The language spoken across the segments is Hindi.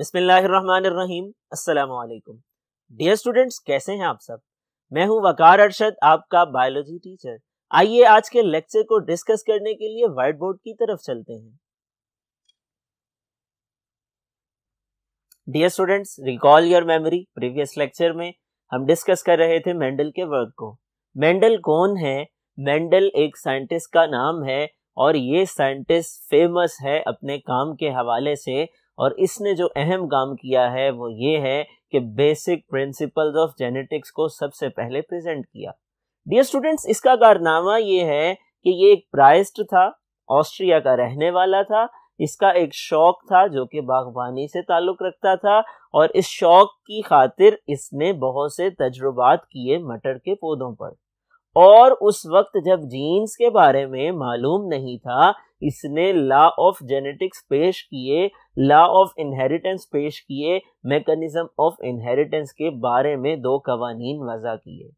बिस्मिल्लाम अलैक्म डियर स्टूडेंट्स कैसे हैं आप सब मैं हूं वकार अरशद आपका बायोलॉजी टीचर आइए आज के लेक्चर को डिस्कस करने के लिए व्हाइट बोर्ड की तरफ चलते हैं dear students recall your memory previous lecture में हम डिस्कस कर रहे थे मेंडल के वर्क को मेंडल कौन है मेंडल एक साइंटिस्ट का नाम है और ये साइंटिस्ट फेमस है अपने काम के हवाले से और इसने जो अहम काम किया है वो ये है कि बेसिक प्रिंसिपल्स ऑफ जेनेटिक्स को सबसे पहले प्रेजेंट किया डियर स्टूडेंट्स इसका कारनामा ये है कि ये एक प्राइस्ट था ऑस्ट्रिया का रहने वाला था इसका एक शौक था जो कि बागवानी से ताल्लुक रखता था और इस शौक की खातिर इसने बहुत से तजुर्बात किए मटर के पौधों पर और उस वक्त जब जीन्स के बारे में मालूम नहीं था इसने लॉ ऑफ जेनेटिक्स पेश किए लॉ ऑफ इनहेरिटेंस पेश किए मैकेनिज्म ऑफ इनहेरिटेंस के बारे में दो कवानीन वज़ा किए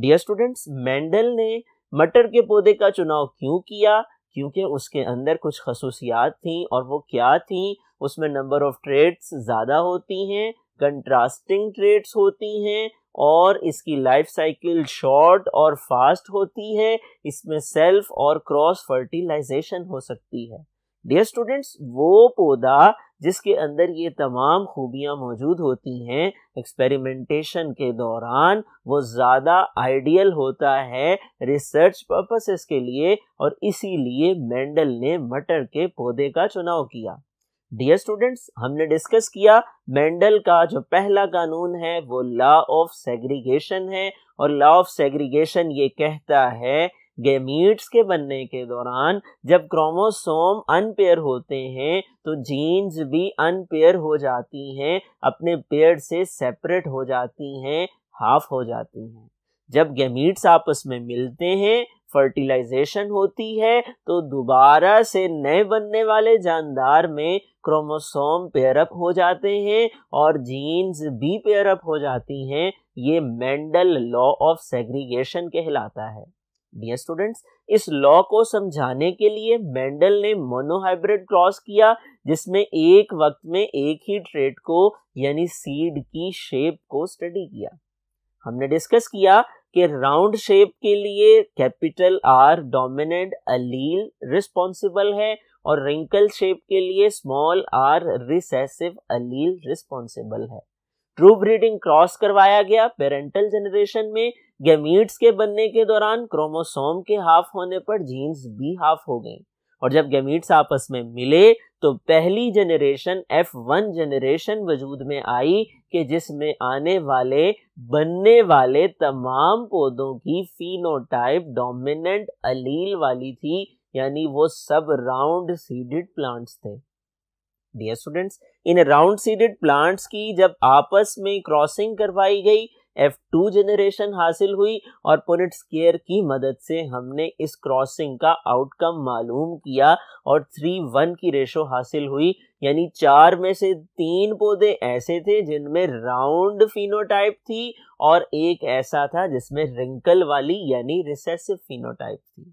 डियर स्टूडेंट्स मेंडल ने मटर के पौधे का चुनाव क्यों किया क्योंकि उसके अंदर कुछ खसूसियात थी और वो क्या थी उसमें नंबर ऑफ ट्रेड्स ज़्यादा होती हैं कंट्रास्टिंग ट्रेड्स होती हैं और इसकी लाइफ साइकिल शॉर्ट और फास्ट होती है इसमें सेल्फ और क्रॉस फर्टिलाइजेशन हो सकती है डियर स्टूडेंट्स वो पौधा जिसके अंदर ये तमाम खूबियाँ मौजूद होती हैं एक्सपेरिमेंटेशन के दौरान वो ज़्यादा आइडियल होता है रिसर्च पर्पसेस के लिए और इसीलिए मेंडल ने मटर के पौधे का चुनाव किया डियर स्टूडेंट्स हमने डिस्कस किया मेंडल का जो पहला कानून है वो लॉ ऑफ सेग्रीगेशन है और लॉ ऑफ सेग्रीगेशन ये कहता है गेमीट्स के बनने के दौरान जब क्रोमोसोम अनपेयर होते हैं तो जीन्स भी अनपेयर हो जाती हैं अपने पेयर से सेपरेट हो जाती हैं हाफ हो जाती हैं जब गेमीट्स आपस में मिलते हैं फर्टिलाइजेशन होती है तो दोबारा से नए बनने वाले जानदार में क्रोमोसोम पेयरअप हो जाते हैं और जीन्स भी पेयरअप हो जाती हैं ये मेंडल लॉ ऑफ सेग्रीगेशन कहलाता है डियर स्टूडेंट्स इस लॉ को समझाने के लिए मेंडल ने मोनोहाइब्रिड क्रॉस किया जिसमें एक वक्त में एक ही ट्रेट को यानी सीड की शेप को स्टडी किया हमने डिस्कस किया कि राउंड शेप के लिए capital R dominant allele responsible है और रिंकल शेप के लिए small R recessive allele responsible है ट्रू ब्रीडिंग क्रॉस करवाया गया पेरेंटल जनरेशन में गैमीट्स के बनने के दौरान क्रोमोसोम के हाफ होने पर जीन्स भी हाफ हो गई और जब गैमीट्स आपस में मिले तो पहली जनरेशन एफ वन जनरेशन वजूद में आई कि जिसमें आने वाले बनने वाले तमाम पौधों की फीनोटाइप डोमिनेंट अलील वाली थी यानी वो सब राउंड सीडेड प्लांट्स थे डियर स्टूडेंट्स इन राउंड सीडेड प्लांट्स की जब आपस में क्रॉसिंग करवाई गई F2 जनरेशन हासिल हुई और पुनिट स्केयर की मदद से हमने इस क्रॉसिंग का आउटकम मालूम किया और थ्री वन की रेशो हासिल हुई यानी चार में से तीन पौधे ऐसे थे जिनमें राउंड फिनोटाइप थी और एक ऐसा था जिसमें रिंकल वाली यानी रिसेसिव फिनोटाइप थी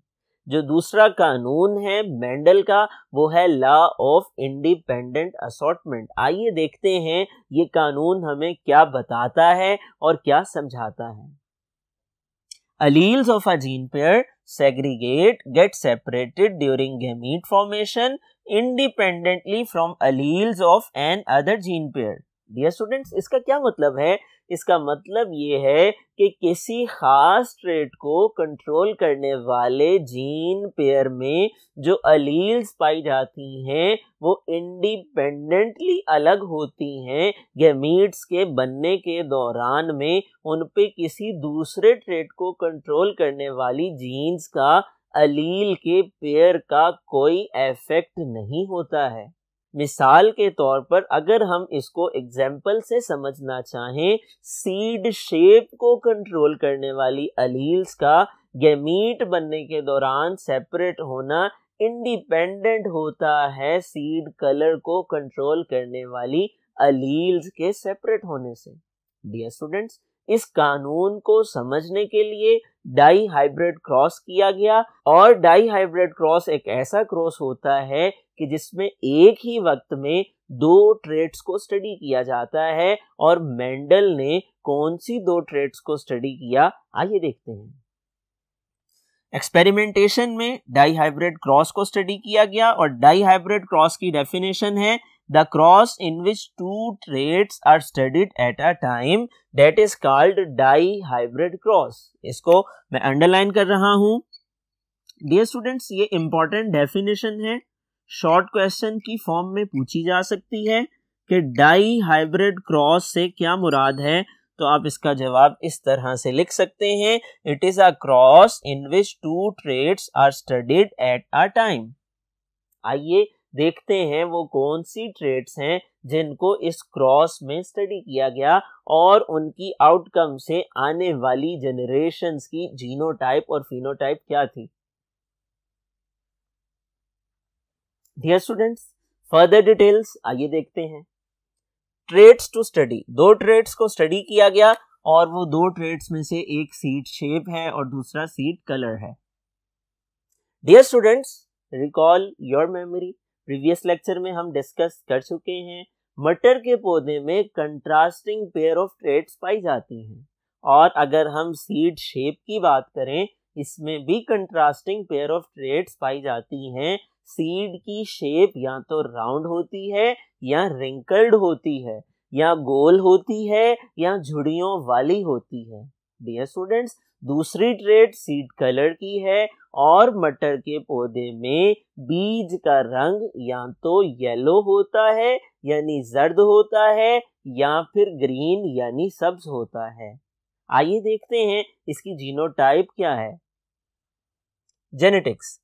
जो दूसरा कानून है मेंडल का वो है लॉ ऑफ इंडिपेंडेंट असॉटमेंट आइए देखते हैं ये कानून हमें क्या बताता है और क्या समझाता है alleles of a gene pair segregate get separated during gamete formation independently from alleles of an other gene pair dear students इसका क्या मतलब है इसका मतलब ये है कि किसी खास ट्रेट को कंट्रोल करने वाले जीन पेयर में जो अलील्स पाई जाती हैं वो इंडिपेंडेंटली अलग होती हैं गैमीट्स के बनने के दौरान में उन पे किसी दूसरे ट्रेट को कंट्रोल करने वाली जीन्स का अलील के पेयर का कोई इफेक्ट नहीं होता है मिसाल के तौर पर अगर हम इसको एग्जाम्पल से समझना चाहें सीड शेप को कंट्रोल करने वाली अलील्स का गैमीट बनने के दौरान सेपरेट होना इंडिपेंडेंट होता है सीड कलर को कंट्रोल करने वाली अलील्स के सेपरेट होने से डियर स्टूडेंट्स इस कानून को समझने के लिए डाई हाइब्रिड क्रॉस किया गया और डाई हाइब्रिड क्रॉस एक ऐसा क्रॉस होता है कि जिसमें एक ही वक्त में दो ट्रेड्स को स्टडी किया जाता है और मेंडल ने कौन सी दो ट्रेड्स को स्टडी किया आइए देखते हैं एक्सपेरिमेंटेशन में डाई हाइब्रिड क्रॉस को स्टडी किया गया और डाई हाइब्रिड क्रॉस की डेफिनेशन है the cross in which two traits are studied at a time that is called dihybrid cross इसको मैं अंडरलाइन कर रहा हूं डियर स्टूडेंट्स ये इंपॉर्टेंट डेफिनेशन है शॉर्ट क्वेश्चन की फॉर्म में पूछी जा सकती है कि डाई हाइब्रिड क्रॉस से क्या मुराद है तो आप इसका जवाब इस तरह से लिख सकते हैं it is a cross in which two traits are studied at a time आइए देखते हैं वो कौन सी ट्रेड्स हैं जिनको इस क्रॉस में स्टडी किया गया और उनकी आउटकम से आने वाली जनरेशन्स की जीनोटाइप और फिनोटाइप क्या थी डियर स्टूडेंट्स फर्दर डिटेल्स आइए देखते हैं ट्रेड्स टू स्टडी दो ट्रेड्स को स्टडी किया गया और वो दो ट्रेड्स में से एक सीट शेप है और दूसरा सीट कलर है dear students recall your memory previous lecture में हम डिस्कस कर चुके हैं मटर के पौधे में कंट्रास्टिंग पेयर ऑफ ट्रेड्स पाई जाती हैं और अगर हम सीड शेप की बात करें इसमें भी कंट्रास्टिंग पेयर ऑफ ट्रेड्स पाई जाती हैं सीड की शेप या तो राउंड होती है या रिंकल्ड होती है या गोल होती है या झुड़ियों वाली होती है डियर स्टूडेंट्स दूसरी ट्रेड सीड कलर की है और मटर के पौधे में बीज का रंग या तो येलो होता है यानी जर्द होता है या फिर ग्रीन यानी सब्ज होता है आइए देखते हैं इसकी जीनोटाइप क्या है genetics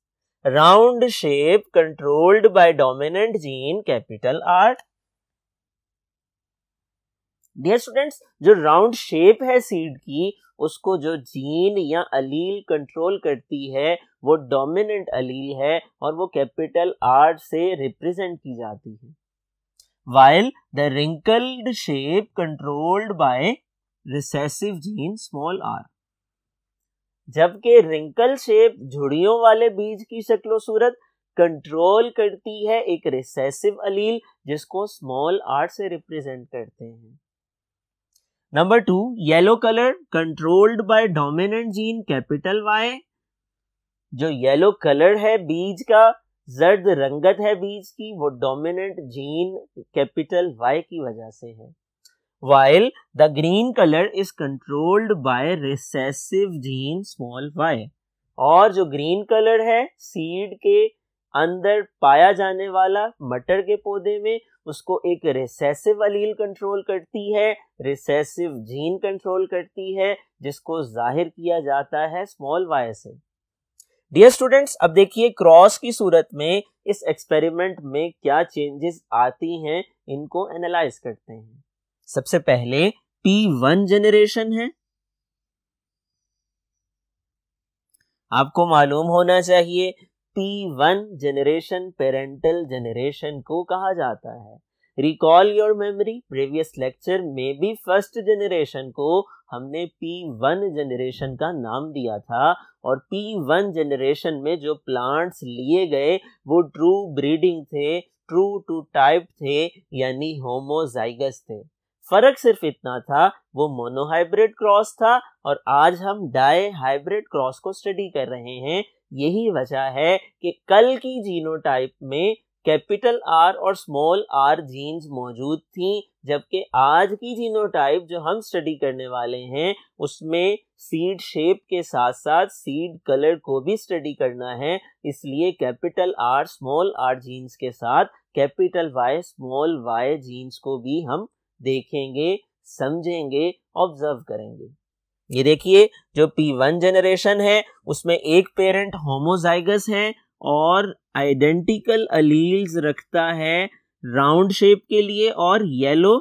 round shape controlled by dominant gene capital R dear students जो राउंड शेप है सीड की उसको जो जीन या अलील कंट्रोल करती है वो डोमिनेंट अलील है और वो कैपिटल आर से रिप्रेजेंट की जाती है while the wrinkled shape controlled by recessive gene small R जबकि रिंकल शेप झुड़ियों वाले बीज की शक्लो सूरत कंट्रोल करती है एक रिसेसिव अलील जिसको स्मॉल आर से रिप्रेजेंट करते हैं number two yellow colour controlled by dominant gene capital Y जो येलो कलर है बीज का जर्द रंगत है बीज की वो डोमिनेंट जीन कैपिटल वाई की वजह से है while the green colour is controlled by recessive gene small Y और जो ग्रीन कलर है सीड के अंदर पाया जाने वाला मटर के पौधे में उसको एक रिसेसिव अलील कंट्रोल करती है रिसेसिव जीन कंट्रोल करती है जिसको जाहिर किया जाता है स्मॉल वायर से डियर स्टूडेंट्स अब देखिए क्रॉस की सूरत में इस एक्सपेरिमेंट में क्या चेंजेस आती हैं इनको एनालाइज करते हैं सबसे पहले P1 जनरेशन है आपको मालूम होना चाहिए P one generation parental generation को कहा जाता है recall your memory previous lecture में भी फर्स्ट जनरेशन को हमने पी वन जनरेशन का नाम दिया था और पी वन जनरेशन में जो प्लांट्स लिए गए वो ट्रू ब्रीडिंग थे ट्रू टू टाइप थे यानी होमोजाइगस थे फर्क सिर्फ इतना था वो मोनोहाइब्रिड क्रॉस था और आज हम डाई हाइब्रिड क्रॉस को स्टडी कर रहे हैं यही वजह है कि कल की जीनोटाइप में कैपिटल आर और स्मॉल आर जीन्स मौजूद थी जबकि आज की जीनोटाइप जो हम स्टडी करने वाले हैं उसमें सीड शेप के साथ साथ सीड कलर को भी स्टडी करना है इसलिए capital R small R genes के साथ capital Y small Y genes को भी हम देखेंगे समझेंगे ऑब्जर्व करेंगे ये देखिए जो पी वन जनरेशन है उसमें एक पेरेंट होमोजाइगस है और आइडेंटिकल अलील्स रखता है राउंड शेप के लिए और येलो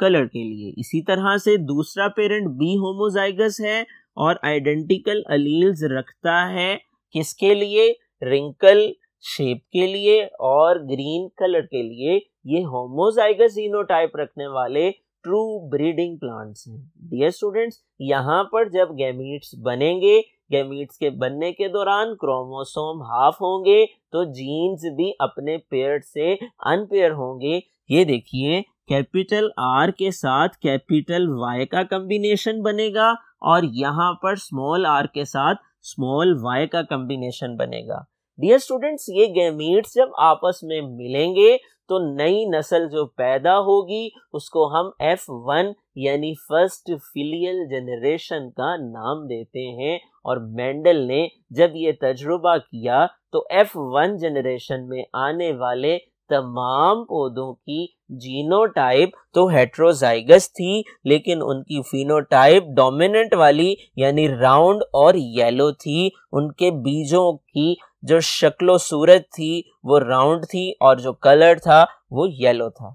कलर के लिए इसी तरह से दूसरा पेरेंट बी होमोजाइगस है और आइडेंटिकल अलील्स रखता है किसके लिए रिंकल शेप के लिए और ग्रीन कलर के लिए ये होमोजाइगस इनोटाइप रखने वाले ट्रू ब्रीडिंग प्लांट्स हैं डियर स्टूडेंट्स यहाँ पर जब गैमीट्स बनेंगे गैमीट्स के बनने के दौरान क्रोमोसोम हाफ होंगे तो जीन्स भी अपने पेयर से अनपेयर होंगे ये देखिए कैपिटल आर के साथ कैपिटल वाई का कम्बिनेशन बनेगा और यहाँ पर स्मॉल आर के साथ स्मॉल वाई का कम्बिनेशन बनेगा डियर स्टूडेंट्स ये गैमीट्स जब आपस में मिलेंगे तो नई नस्ल जो पैदा होगी उसको हम एफ वन यानी फर्स्ट फिलियल जनरेशन का नाम देते हैं और मेंडल ने जब ये तजुर्बा किया तो एफ वन जनरेशन में आने वाले तमाम पौधों की जीनोटाइप तो हेट्रोजाइगस थी लेकिन उनकी फिनोटाइप डोमिनेंट वाली यानी राउंड और येलो थी उनके बीजों की जो शक्लो सूरत थी वो राउंड थी और जो कलर था वो येलो था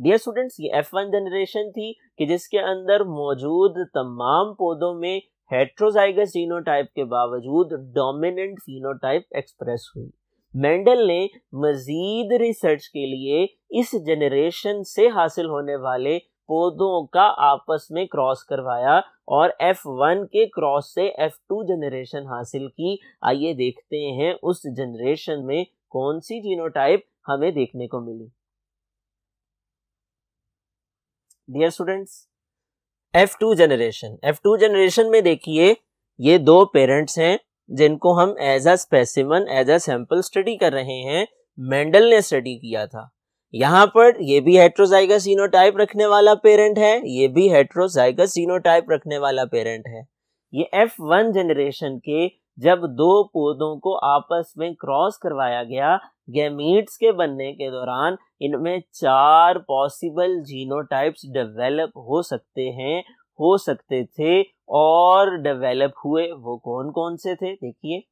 डियर स्टूडेंट्स ये एफ वन जनरेशन थी कि जिसके अंदर मौजूद तमाम पौधों में हेट्रोजाइगस जीनोटाइप के बावजूद डोमिनेंट फिनोटाइप एक्सप्रेस हुई मेंडल ने मजीद रिसर्च के लिए इस जनरेशन से हासिल होने वाले पौधों का आपस में क्रॉस करवाया और F1 के क्रॉस से F2 जनरेशन हासिल की आइए देखते हैं उस जनरेशन में कौन सी जीनोटाइप हमें देखने को मिली dear students F2 generation F2 generation में देखिए ये दो पेरेंट्स हैं जिनको हम as a specimen as a sample study कर रहे हैं मेंडल ने स्टडी किया था यहाँ पर ये भी हेट्रोजाइगस इनोटाइप रखने वाला पेरेंट है ये भी हेट्रोजाइगस इनोटाइप रखने वाला पेरेंट है ये एफ वन जनरेशन के जब दो पौधों को आपस में क्रॉस करवाया गया गैमीट्स के बनने के दौरान इनमें चार पॉसिबल जीनोटाइप्स डेवलप हो सकते हैं हो सकते थे और डेवलप हुए वो कौन कौन से थे देखिए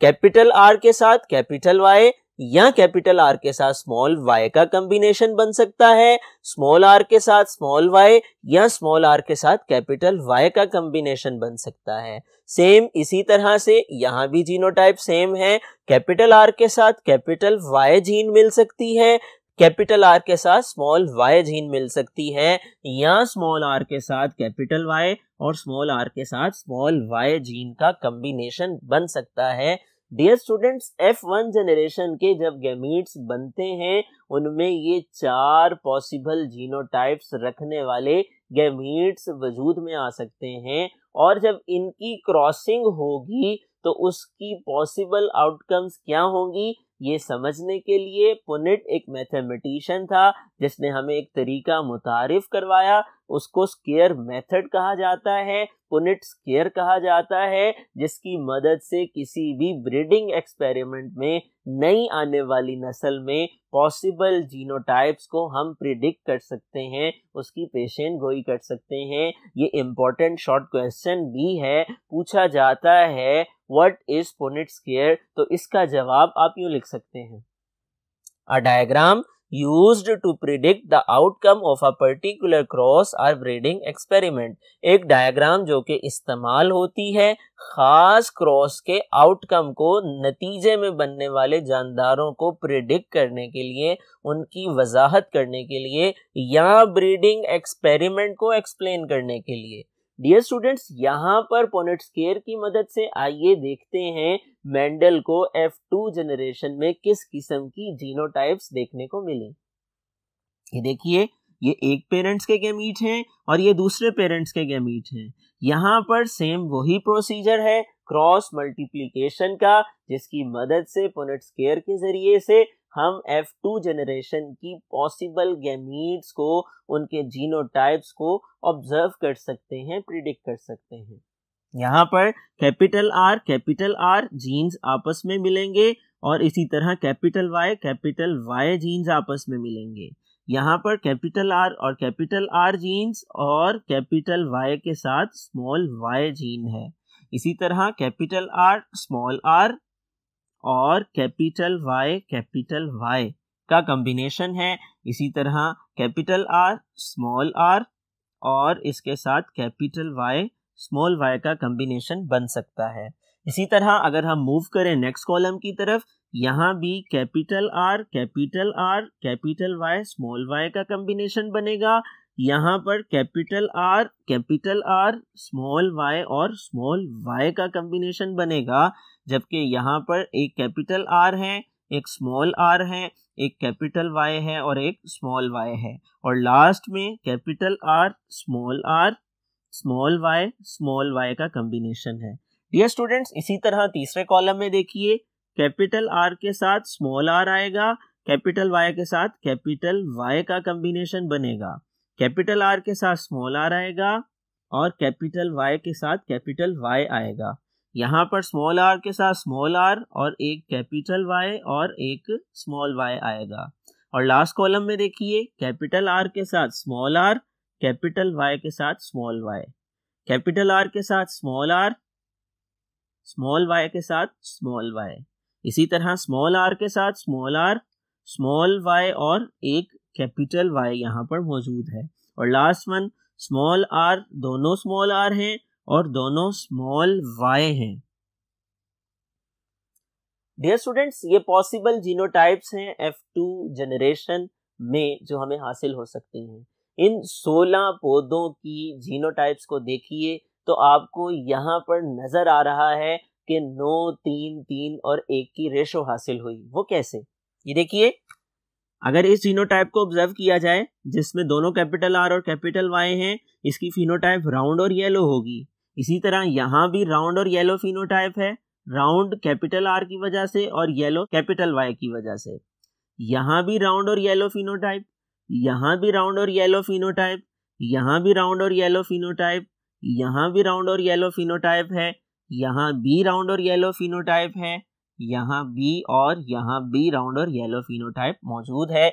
कैपिटल आर के साथ कैपिटल वाई या कैपिटल आर के साथ स्मॉल वाई का कंबिनेशन बन सकता है स्मॉल आर के साथ स्मॉल वाई या स्मॉल आर के साथ कैपिटल वाई का कंबिनेशन बन सकता है सेम इसी तरह से यहाँ भी जीनोटाइप सेम है कैपिटल आर के साथ कैपिटल वाई जीन मिल सकती है कैपिटल आर के साथ स्मॉल वाई जीन मिल सकती है या स्मॉल आर के साथ कैपिटल वाई और स्मॉल आर के साथ स्मॉल वाई जीन का कंबिनेशन बन सकता है dear students F one generation के जब गैमीट्स बनते हैं उनमें ये चार पॉसिबल जीनोटाइप्स रखने वाले गैमीट्स वजूद में आ सकते हैं और जब इनकी क्रॉसिंग होगी तो उसकी पॉसिबल आउटकम्स क्या होंगी ये समझने के लिए पुनिट एक मैथमेटिशियन था जिसने हमें एक तरीका मुतारफ करवाया उसको स्केयर मेथड कहा जाता है पुनिट स्केयर कहा जाता है जिसकी मदद से किसी भी ब्रीडिंग एक्सपेरिमेंट में नई आने वाली नस्ल में पॉसिबल जीनोटाइप्स को हम प्रिडिक्ट कर सकते हैं उसकी पेशेंट गोई कर सकते हैं ये इम्पोर्टेंट शॉर्ट क्वेश्चन भी है पूछा जाता है वट इज पोनिट स्केयर तो इसका जवाब आप यूं लिख सकते हैं a diagram use to predict the outcome of a particular cross or breeding experiment एक डायग्राम जो कि इस्तेमाल होती है खास क्रॉस के आउटकम को नतीजे में बनने वाले जानदारों को प्रिडिक्ट करने के लिए उनकी वजाहत करने के लिए या ब्रीडिंग एक्सपेरिमेंट को एक्सप्लेन करने के लिए डियर स्टूडेंट्स यहाँ पर पोनेट स्केयर की मदद से आइए देखते हैं मेंडल को एफ टू जनरेशन में किस किस्म की जीनोटाइप्स देखने को मिली ये देखिए ये एक पेरेंट्स के गैमीट हैं और ये दूसरे पेरेंट्स के गैमीट हैं यहाँ पर सेम वही प्रोसीजर है क्रॉस मल्टीप्लीकेशन का जिसकी मदद से पोनेट स्केयर के जरिए से हम एफ टू जनरेशन की पॉसिबल गैमीट्स को उनके जीनोटाइप्स को ऑब्जर्व कर सकते हैं प्रिडिक्ट कर सकते हैं यहाँ पर capital R capital R genes आपस में मिलेंगे और इसी तरह capital Y capital Y genes आपस में मिलेंगे यहाँ पर कैपिटल आर और कैपिटल आर जीन्स और कैपिटल वाई के साथ स्मॉल वाई जीन है इसी तरह कैपिटल आर स्मॉल आर और कैपिटल वाई कैपिटल वाई का कॉम्बिनेशन है इसी तरह कैपिटल आर स्मॉल आर और इसके साथ कैपिटल वाई स्मॉल वाई का कॉम्बिनेशन बन सकता है इसी तरह अगर हम मूव करें नेक्स्ट कॉलम की तरफ यहाँ भी capital R capital R capital Y small Y का कॉम्बिनेशन बनेगा यहाँ पर capital R capital R small Y और स्मॉल वाई का कम्बिनेशन बनेगा जबकि यहाँ पर एक कैपिटल आर है एक स्मॉल आर है एक कैपिटल वाई है और एक स्मॉल वाई है और लास्ट में capital R small R small Y small Y का कम्बिनेशन है डियर स्टूडेंट्स इसी तरह तीसरे कॉलम में देखिए कैपिटल आर के साथ स्मॉल आर आएगा कैपिटल वाई के साथ कैपिटल वाई का कम्बिनेशन बनेगा कैपिटल आर के साथ स्मॉल आर आएगा और कैपिटल वाई के साथ कैपिटल वाई आएगा यहाँ पर स्मॉल आर के साथ स्मॉल आर और एक कैपिटल वाई और एक स्मॉल वाई आएगा और लास्ट कॉलम में देखिए कैपिटल आर के साथ स्मॉल आर कैपिटल वाई के साथ स्मॉल वाई कैपिटल आर के साथ स्मॉल आर स्मॉल वाई के साथ स्मॉल वाई इसी तरह स्मॉल आर के साथ स्मॉल आर स्मॉल वाई और एक कैपिटल वाई यहाँ पर मौजूद है और लास्ट वन स्मॉल आर दोनों स्मॉल आर हैं और दोनों स्मॉल वाई हैं डियर स्टूडेंट्स ये पॉसिबल जीनोटाइप्स हैं एफ टू जनरेशन में जो हमें हासिल हो सकती हैं इन 16 पौधों की जीनोटाइप्स को देखिए तो आपको यहाँ पर नजर आ रहा है कि नौ तीन तीन और एक की रेशो हासिल हुई वो कैसे ये देखिए अगर इस फिनोटाइप को ऑब्जर्व किया जाए जिसमें दोनों कैपिटल आर और कैपिटल वाई हैं इसकी फिनोटाइप राउंड और येलो होगी इसी तरह यहाँ भी राउंड और येलो फिनोटाइप है राउंड कैपिटल आर की वजह से और येलो कैपिटल वाई की वजह से यहाँ भी राउंड और येलो फिनोटाइप यहाँ भी राउंड और येलो फिनोटाइप यहाँ भी राउंड और येलो फिनोटाइप यहाँ भी राउंड और येलो फिनोटाइप है यहाँ भी राउंड और येलो फिनोटाइप है यहाँ बी और यहाँ बी राउंड और येलो फिनोटाइप मौजूद है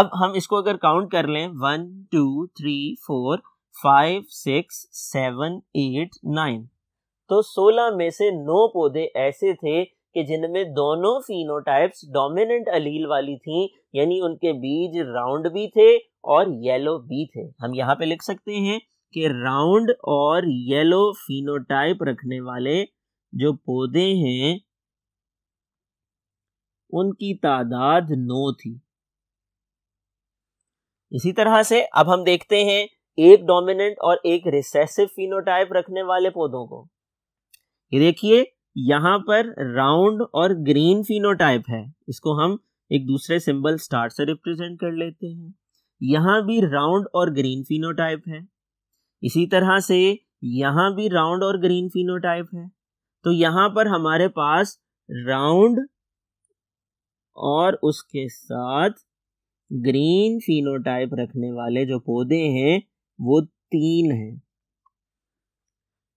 अब हम इसको अगर काउंट कर लें one two three four five six seven eight nine तो सोलह में से नौ पौधे ऐसे थे कि जिनमें दोनों फिनोटाइप्स डोमिनेंट अलील वाली थी यानी उनके बीज राउंड भी थे और येलो भी थे हम यहाँ पे लिख सकते हैं कि राउंड और येलो फिनोटाइप रखने वाले जो पौधे हैं उनकी तादाद नौ थी इसी तरह से अब हम देखते हैं एक डोमिनेंट और एक रिसेसिव फिनोटाइप रखने वाले पौधों को ये देखिए यहां पर राउंड और ग्रीन फिनोटाइप है इसको हम एक दूसरे सिंबल स्टार से रिप्रेजेंट कर लेते हैं यहां भी राउंड और ग्रीन फिनोटाइप है इसी तरह से यहां भी राउंड और ग्रीन फिनोटाइप है तो यहां पर हमारे पास राउंड और उसके साथ ग्रीन फिनोटाइप रखने वाले जो पौधे हैं वो तीन हैं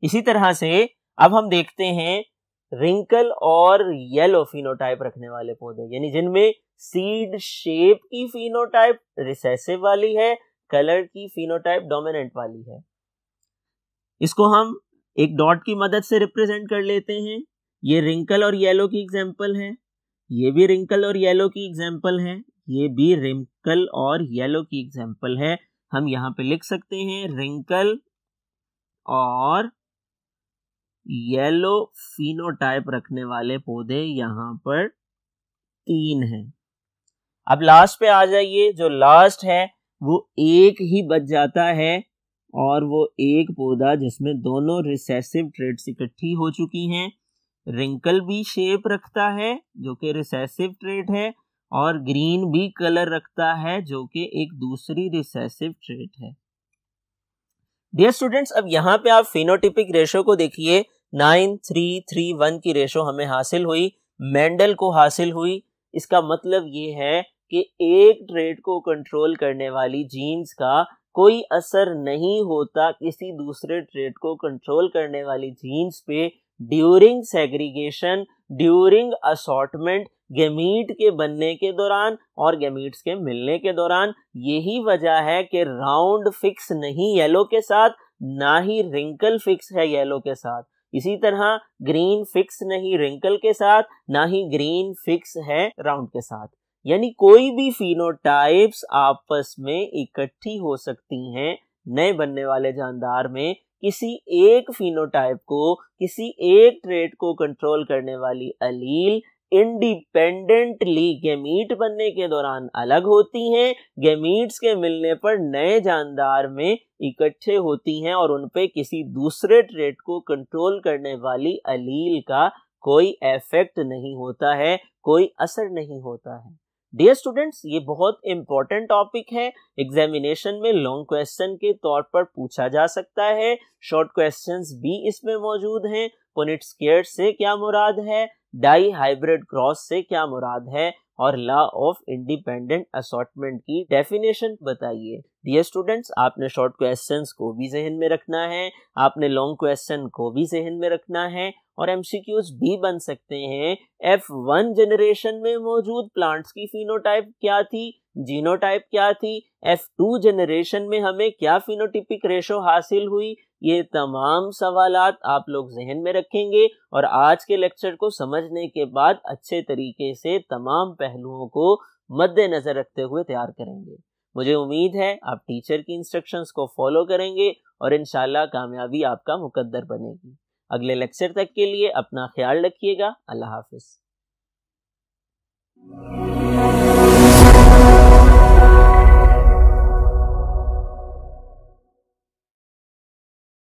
इसी तरह से अब हम देखते हैं रिंकल और येलो फिनोटाइप रखने वाले पौधे यानी जिनमें सीड शेप की फिनोटाइप रिसेसिव वाली है कलर की फिनोटाइप डोमिनेंट वाली है इसको हम एक डॉट की मदद से रिप्रेजेंट कर लेते हैं ये रिंकल और येलो की एग्जाम्पल है ये भी रिंकल और येलो की एग्जाम्पल है ये भी रिंकल और येलो की एग्जाम्पल है हम यहाँ पे लिख सकते हैं रिंकल और येलो फिनोटाइप रखने वाले पौधे यहाँ पर तीन हैं अब लास्ट पे आ जाइए जो लास्ट है वो एक ही बच जाता है और वो एक पौधा जिसमें दोनों रिसेसिव ट्रेड्स इकट्ठी हो चुकी हैं रिंकल भी शेप रखता है जो कि रिसेसिव ट्रेट है और ग्रीन भी कलर रखता है जो कि एक दूसरी रिसेसिव ट्रेट है डियर स्टूडेंट्स अब यहाँ पे आप फिनोटिपिक रेशो को देखिए नाइन थ्री थ्री वन की रेशो हमें हासिल हुई मेंडल को हासिल हुई इसका मतलब ये है कि एक ट्रेड को कंट्रोल करने वाली जीन्स का कोई असर नहीं होता किसी दूसरे ट्रेड को कंट्रोल करने वाली जीन्स पे during segregation during assortment gamete के बनने के दौरान और गेमीट्स के मिलने के दौरान यही वजह है कि राउंड फिक्स नहीं येलो के साथ ना ही रिंकल फिक्स है येलो के साथ इसी तरह ग्रीन फिक्स नहीं रिंकल के साथ ना ही ग्रीन फिक्स है राउंड के साथ यानी कोई भी फिनोटाइप्स आपस में इकट्ठी हो सकती हैं नए बनने वाले जानदार में किसी एक फिनोटाइप को किसी एक ट्रेट को कंट्रोल करने वाली अलील इंडिपेंडेंटली गेमीट बनने के दौरान अलग होती हैं गेमीट्स के मिलने पर नए जानदार में इकट्ठे होती हैं और उन पे किसी दूसरे ट्रेट को कंट्रोल करने वाली अलील का कोई इफेक्ट नहीं होता है कोई असर नहीं होता है डियर स्टूडेंट्स ये बहुत इंपॉर्टेंट टॉपिक है एग्जामिनेशन में लॉन्ग क्वेश्चन के तौर पर पूछा जा सकता है शॉर्ट क्वेश्चंस भी इसमें मौजूद हैं पुनिट स्केयर से क्या मुराद है डाई हाइब्रिड क्रॉस से क्या मुराद है और लॉ ऑफ इंडिपेंडेंट असॉटमेंट की डेफिनेशन बताइए डियर स्टूडेंट्स आपने शॉर्ट क्वेश्चंस को भी जहन में रखना है आपने लॉन्ग क्वेश्चन को भी जहन में रखना है और एम भी बन सकते हैं एफ वन जनरेशन में मौजूद प्लांट्स की फिनोटाइप क्या थी जीनोटाइप क्या थी एफ टू जनरेशन में हमें क्या फिनोटिपिक रेशो हासिल हुई ये तमाम सवाल आप लोग जहन में रखेंगे और आज के लेक्चर को समझने के बाद अच्छे तरीके से तमाम पहलुओं को मद्देनजर रखते हुए तैयार करेंगे मुझे उम्मीद है आप टीचर की इंस्ट्रक्शंस को फॉलो करेंगे और इन कामयाबी आपका मुकद्दर बनेगी अगले लेक्चर तक के लिए अपना ख्याल रखिएगा अल्लाह हाफिज़